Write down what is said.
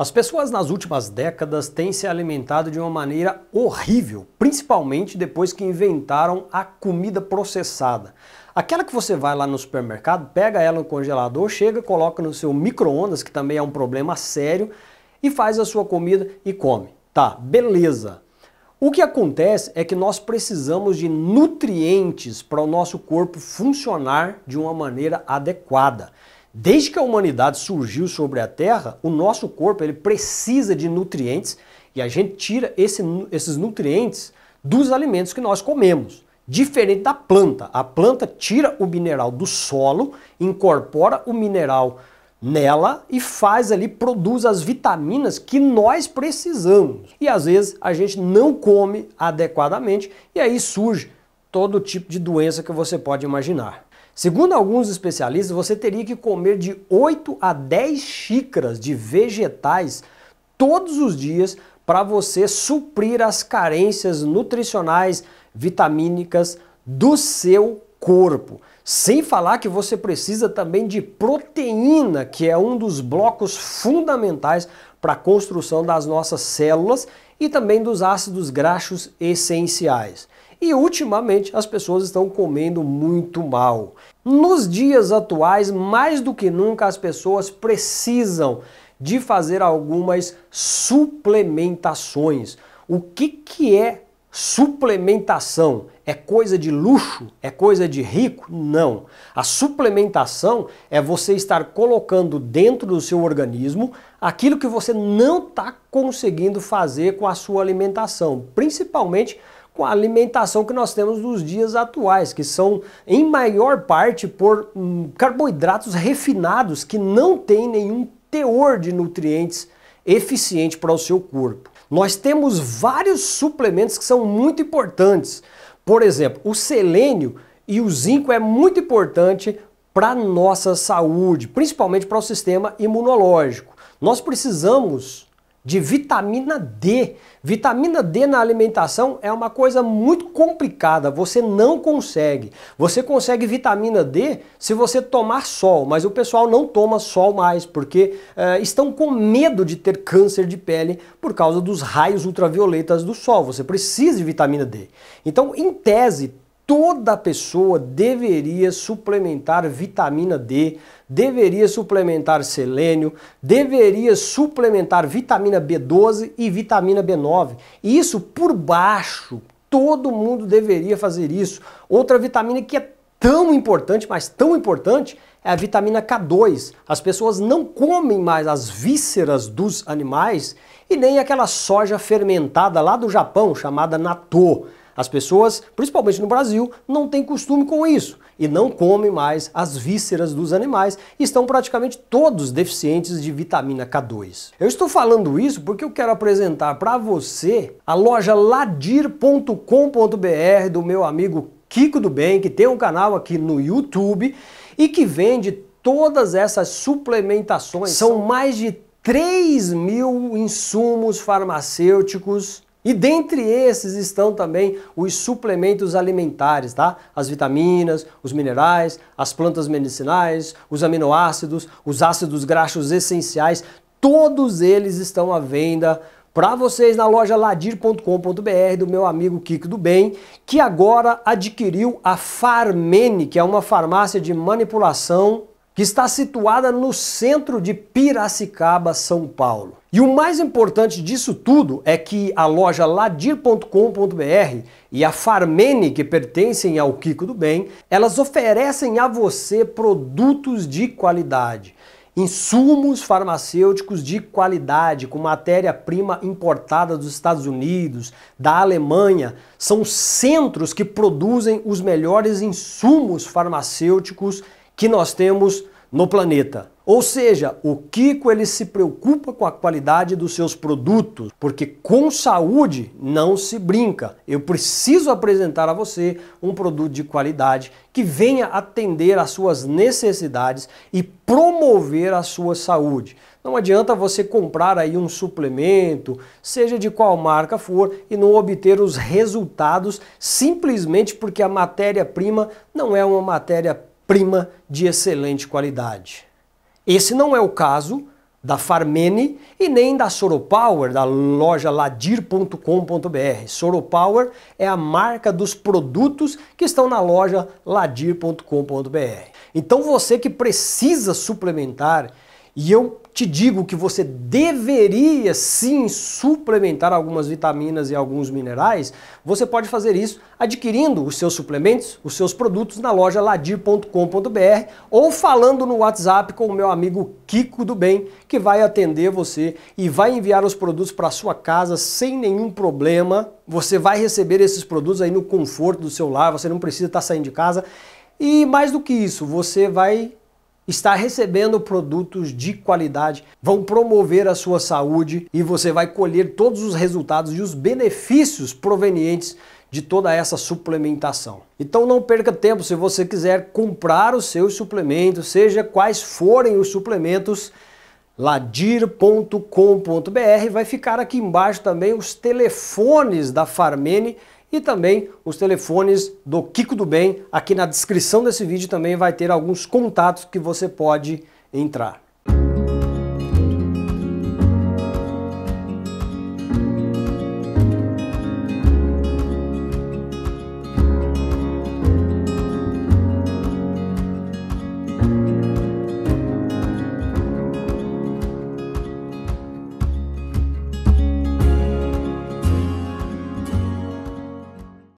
As pessoas nas últimas décadas têm se alimentado de uma maneira horrível, principalmente depois que inventaram a comida processada. Aquela que você vai lá no supermercado, pega ela no congelador, chega, coloca no seu micro-ondas, que também é um problema sério, e faz a sua comida e come. Tá, beleza. O que acontece é que nós precisamos de nutrientes para o nosso corpo funcionar de uma maneira adequada. Desde que a humanidade surgiu sobre a Terra, o nosso corpo ele precisa de nutrientes e a gente tira esse, esses nutrientes dos alimentos que nós comemos. Diferente da planta, a planta tira o mineral do solo, incorpora o mineral nela e faz ali, produz as vitaminas que nós precisamos. E às vezes a gente não come adequadamente e aí surge todo tipo de doença que você pode imaginar. Segundo alguns especialistas, você teria que comer de 8 a 10 xícaras de vegetais todos os dias para você suprir as carências nutricionais, vitamínicas do seu corpo. Sem falar que você precisa também de proteína, que é um dos blocos fundamentais para a construção das nossas células e também dos ácidos graxos essenciais e ultimamente as pessoas estão comendo muito mal. Nos dias atuais, mais do que nunca, as pessoas precisam de fazer algumas suplementações. O que, que é suplementação? É coisa de luxo? É coisa de rico? Não. A suplementação é você estar colocando dentro do seu organismo aquilo que você não está conseguindo fazer com a sua alimentação, principalmente com a alimentação que nós temos nos dias atuais, que são em maior parte por hum, carboidratos refinados que não têm nenhum teor de nutrientes eficiente para o seu corpo. Nós temos vários suplementos que são muito importantes. Por exemplo, o selênio e o zinco é muito importante para nossa saúde, principalmente para o sistema imunológico. Nós precisamos de vitamina D. Vitamina D na alimentação é uma coisa muito complicada, você não consegue. Você consegue vitamina D se você tomar sol, mas o pessoal não toma sol mais porque eh, estão com medo de ter câncer de pele por causa dos raios ultravioletas do sol. Você precisa de vitamina D. Então, em tese, toda pessoa deveria suplementar vitamina D, deveria suplementar selênio, deveria suplementar vitamina B12 e vitamina B9. E isso por baixo, todo mundo deveria fazer isso. Outra vitamina que é tão importante, mas tão importante, é a vitamina K2. As pessoas não comem mais as vísceras dos animais e nem aquela soja fermentada lá do Japão chamada natto. As pessoas, principalmente no Brasil, não têm costume com isso e não comem mais as vísceras dos animais e estão praticamente todos deficientes de vitamina K2. Eu estou falando isso porque eu quero apresentar para você a loja ladir.com.br do meu amigo Kiko do Bem, que tem um canal aqui no YouTube e que vende todas essas suplementações. São mais de 3 mil insumos farmacêuticos e dentre esses estão também os suplementos alimentares, tá? As vitaminas, os minerais, as plantas medicinais, os aminoácidos, os ácidos graxos essenciais, todos eles estão à venda para vocês na loja ladir.com.br do meu amigo Kiko do Bem, que agora adquiriu a Farmene, que é uma farmácia de manipulação que está situada no centro de Piracicaba, São Paulo. E o mais importante disso tudo é que a loja ladir.com.br e a Farmene, que pertencem ao Kiko do Bem, elas oferecem a você produtos de qualidade. Insumos farmacêuticos de qualidade, com matéria-prima importada dos Estados Unidos, da Alemanha, são centros que produzem os melhores insumos farmacêuticos que nós temos no planeta. Ou seja, o Kiko ele se preocupa com a qualidade dos seus produtos, porque com saúde não se brinca. Eu preciso apresentar a você um produto de qualidade que venha atender às suas necessidades e promover a sua saúde. Não adianta você comprar aí um suplemento, seja de qual marca for, e não obter os resultados simplesmente porque a matéria-prima não é uma matéria prima de excelente qualidade. Esse não é o caso da Farmene e nem da Soropower, da loja ladir.com.br. Soropower é a marca dos produtos que estão na loja ladir.com.br. Então você que precisa suplementar e eu te digo que você deveria sim suplementar algumas vitaminas e alguns minerais. Você pode fazer isso adquirindo os seus suplementos, os seus produtos na loja ladir.com.br ou falando no WhatsApp com o meu amigo Kiko do Bem, que vai atender você e vai enviar os produtos para sua casa sem nenhum problema. Você vai receber esses produtos aí no conforto do seu lar, você não precisa estar tá saindo de casa. E mais do que isso, você vai Está recebendo produtos de qualidade, vão promover a sua saúde e você vai colher todos os resultados e os benefícios provenientes de toda essa suplementação. Então não perca tempo se você quiser comprar os seus suplementos, seja quais forem os suplementos, ladir.com.br vai ficar aqui embaixo também os telefones da Farmene e também os telefones do Kiko do Bem. Aqui na descrição desse vídeo também vai ter alguns contatos que você pode entrar.